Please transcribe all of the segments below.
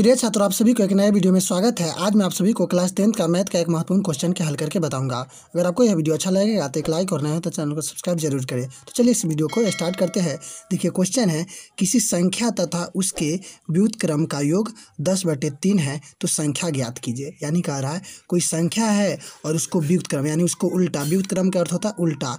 प्रिय छात्रों आप सभी को एक नए वीडियो में स्वागत है आज मैं आप सभी को क्लास टेंथ का मैथ का एक महत्वपूर्ण क्वेश्चन के हल करके बताऊंगा अगर आपको यह वीडियो अच्छा लगेगा तो एक लाइक और नया हो तो चैनल को सब्सक्राइब जरूर करें तो चलिए इस वीडियो को स्टार्ट करते हैं देखिए क्वेश्चन है किसी संख्या तथा उसके व्युतक्रम का योग दस बटे तीन है तो संख्या ज्ञात कीजिए यानी कह रहा है कोई संख्या है और उसको व्युतक्रम यानी उसको उल्टा व्युतक्रम का अर्थ होता है उल्टा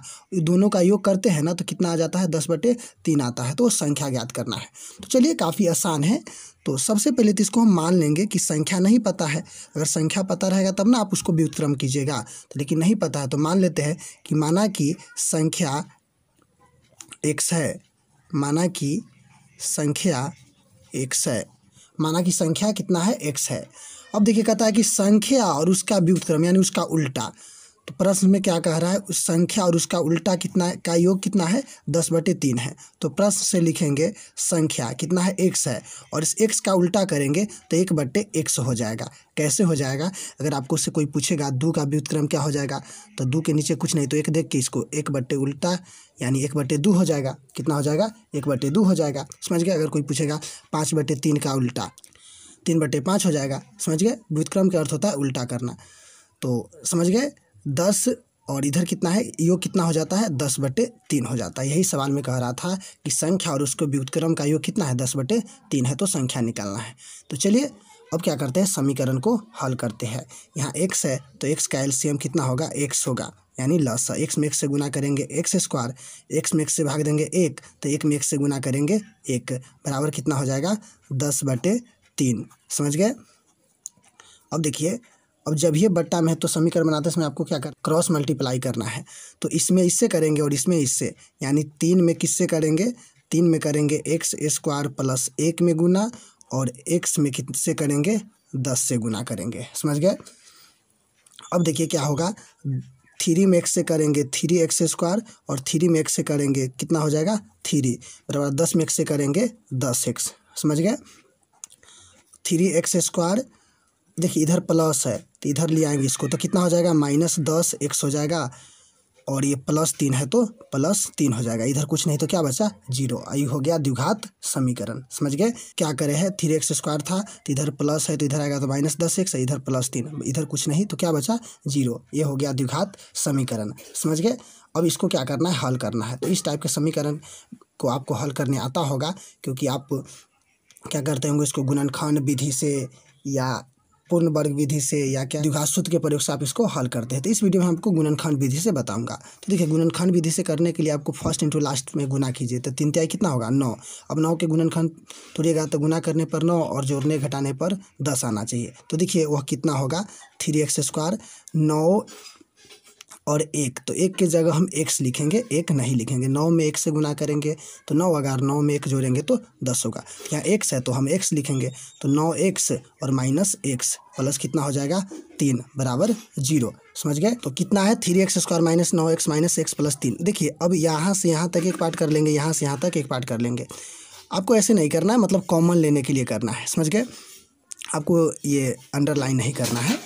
दोनों का योग करते हैं ना तो कितना आ जाता है दस बटे तीन आता है तो वो संख्या ज्ञात करना है तो चलिए काफ़ी आसान है तो सबसे पहले तो इसको हम मान लेंगे कि संख्या नहीं पता है अगर संख्या पता रहेगा तब ना आप उसको व्युत्क्रम कीजिएगा तो लेकिन नहीं पता है तो मान लेते हैं कि माना कि संख्या एक्स है माना कि संख्या एक्स है माना कि संख्या कितना है एक्स है अब देखिए कहता है कि संख्या और उसका व्युत्क्रम यानी उसका उल्टा तो प्रश्न में क्या कह रहा है उस संख्या और उसका उल्टा कितना का योग कितना है दस बटे तीन है तो प्रश्न से लिखेंगे संख्या कितना है एक्स है और इस एक्स का उल्टा करेंगे तो एक बट्टे एक्स हो जाएगा कैसे हो जाएगा अगर आपको उससे कोई पूछेगा दो का व्युतक्रम क्या हो जाएगा तो दो के नीचे कुछ नहीं तो एक देख के इसको एक बट्टे उल्टा यानी एक बट्टे दो हो जाएगा कितना हो जाएगा एक बट्टे दो हो जाएगा समझ गए अगर कोई पूछेगा पाँच बटे तीन का उल्टा तीन बटे पाँच हो जाएगा समझ गए व्युतक्रम का अर्थ होता है उल्टा करना तो समझ गए दस और इधर कितना है योग कितना हो जाता है दस बटे तीन हो जाता है यही सवाल में कह रहा था कि संख्या और उसको व्युतक्रम का योग कितना है दस बटे तीन है तो संख्या निकालना है तो चलिए अब क्या करते हैं समीकरण को हल करते हैं यहाँ एक्स है तो एक्स का एल्सियम कितना होगा एक्स होगा यानी लस एक्स में एक से गुना करेंगे एक्स स्क्वायर एक्स में एक से भाग देंगे एक तो एक में एक से गुना करेंगे एक बराबर कितना हो जाएगा दस बटे तीन समझ गए अब देखिए अब जब ये बट्टा में है तो समीकरण बनाते समय आपको क्या कर क्रॉस मल्टीप्लाई करना है तो इसमें इससे करेंगे और इसमें इससे यानी तीन में किससे करेंगे तीन में करेंगे एक्स स्क्वायर प्लस एक में गुना और एक्स में किससे करेंगे दस से गुना करेंगे समझ गए अब देखिए क्या होगा थ्री में एक्स से करेंगे थ्री एक्स स्क्वायर और थ्री में एक्स से करेंगे कितना हो जाएगा थ्री बराबर दस में एक्स से करेंगे दस एक्स समझ गए थ्री एक्स स्क्वायर देखिए इधर प्लस है तो इधर ले आएंगे इसको तो कितना हो जाएगा माइनस दस एक्स हो जाएगा और ये प्लस तीन है तो प्लस तीन हो जाएगा इधर कुछ नहीं तो क्या बचा जीरो आई हो गया द्विघात समीकरण समझ गए क्या करे है थ्री एक्स स्क्वायर था तो इधर प्लस है तो इधर आएगा तो माइनस दस एक्स इधर प्लस तीन इधर कुछ नहीं तो क्या बचा जीरो ये हो गया द्विघात समीकरण समझ गए अब इसको क्या करना है हल करना है तो इस टाइप के समीकरण को आपको हल करने आता होगा क्योंकि आप क्या करते होंगे इसको गुणनखंड विधि से या पूर्ण वर्ग विधि से या क्या द्विघात सूत्र के प्रयोग से आप इसको हल करते हैं तो इस वीडियो में आपको गुणनखंड विधि से बताऊंगा तो देखिए गुणनखंड विधि से करने के लिए आपको फर्स्ट इंटू लास्ट में गुना कीजिए तो तीन त्याई कितना होगा नौ अब नौ के गुणनखंड तोड़िएगा तो गुना करने पर नौ और जोड़ने घटाने पर दस आना चाहिए तो देखिए वह कितना होगा थ्री एक्स स्क्वायर नौ और एक तो एक की जगह हम एक्स लिखेंगे एक नहीं लिखेंगे नौ में एक से गुना करेंगे तो नौ अगर नौ में एक जोड़ेंगे तो दस होगा यहाँ एक्स है तो हम एक्स लिखेंगे तो नौ एक्स और माइनस एक्स प्लस कितना हो जाएगा तीन बराबर जीरो समझ गए तो कितना है थ्री एक्स स्क्वायर माइनस नौ एक्स माइनस एक्स प्लस तीन देखिए अब यहाँ से यहाँ तक एक पार्ट कर लेंगे यहाँ से यहाँ तक एक पार्ट कर लेंगे आपको ऐसे नहीं करना है मतलब कॉमन लेने के लिए करना है समझ गए आपको ये अंडरलाइन नहीं करना है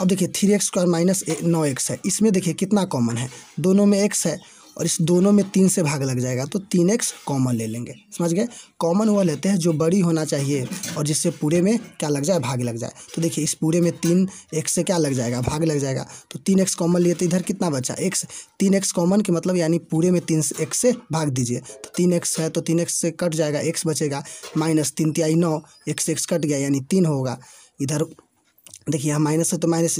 अब देखिए थ्री एक्स स्क्वायर माइनस नौ एक्स है इसमें देखिए कितना कॉमन है दोनों में एक्स है और इस दोनों में तीन से भाग लग जाएगा तो तीन एक्स कॉमन ले लेंगे समझ गए कॉमन हुआ लेते हैं जो बड़ी होना चाहिए और जिससे पूरे में क्या लग जाए भाग लग जाए तो देखिए इस पूरे में तीन एक्स से क्या लग जाएगा भाग लग जाएगा तो तीन एक्स कॉमन लिए तो इधर कितना बचा एक्स तीन एक्स कॉमन के मतलब यानी पूरे में तीन एक्स से भाग दीजिए तो तीन एक्स है तो तीन एक्स से कट जाएगा एक्स बचेगा माइनस तीन तिहाई नौ एक्स एक्स कट गया यानी तीन होगा इधर देखिए यहाँ माइनस है तो माइनस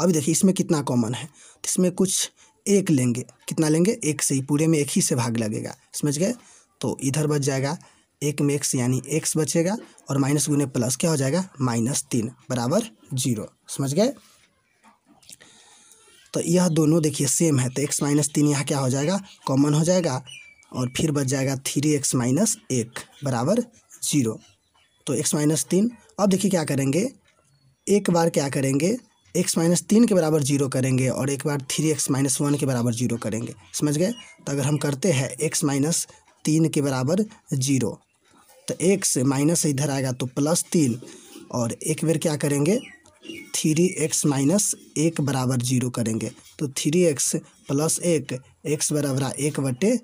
अभी देखिए इसमें कितना कॉमन है तो इसमें कुछ एक लेंगे कितना लेंगे एक से ही पूरे में एक ही से भाग लगेगा समझ गए तो इधर बच जाएगा एक में एक्स यानी एक्स बचेगा और माइनस गुने प्लस क्या हो जाएगा माइनस तीन बराबर जीरो समझ गए तो यह दोनों देखिए सेम है तो एक्स माइनस तीन यहाँ क्या हो जाएगा कॉमन हो जाएगा और फिर बच जाएगा थ्री एक्स माइनस एक बराबर जीरो तो एक्स माइनस तीन अब देखिए क्या करेंगे एक बार क्या करेंगे एक्स माइनस तीन के बराबर जीरो करेंगे और एक बार थ्री एक्स माइनस वन के बराबर जीरो करेंगे समझ गए तो अगर हम करते हैं एक्स माइनस तीन के बराबर जीरो तो एक्स माइनस इधर आएगा तो प्लस तीन और एक बार क्या करेंगे थ्री एक्स माइनस एक बराबर जीरो करेंगे तो थ्री एक्स प्लस एक एक्स बराबर एक बटे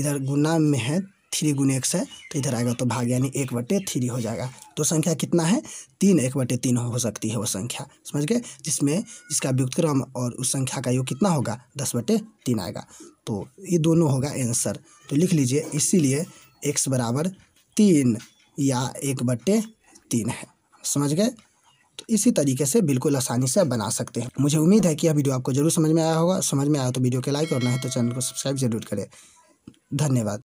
इधर गुना में है थ्री गुने एक्स है तो इधर आएगा तो भाग यानी एक बटे थ्री हो जाएगा तो संख्या कितना है तीन एक बटे तीन हो सकती है वो संख्या समझ गए जिसमें जिसका व्युतक्रम और उस संख्या का योग कितना होगा दस बटे तीन आएगा तो ये दोनों होगा आंसर तो लिख लीजिए इसीलिए एक्स बराबर तीन या एक बटे तीन है समझ गए तो इसी तरीके से बिल्कुल आसानी से बना सकते हैं मुझे उम्मीद है कि यह वीडियो आपको जरूर समझ में आया होगा समझ में आया तो वीडियो के लाइक और नहीं तो चैनल को सब्सक्राइब जरूर करें धन्यवाद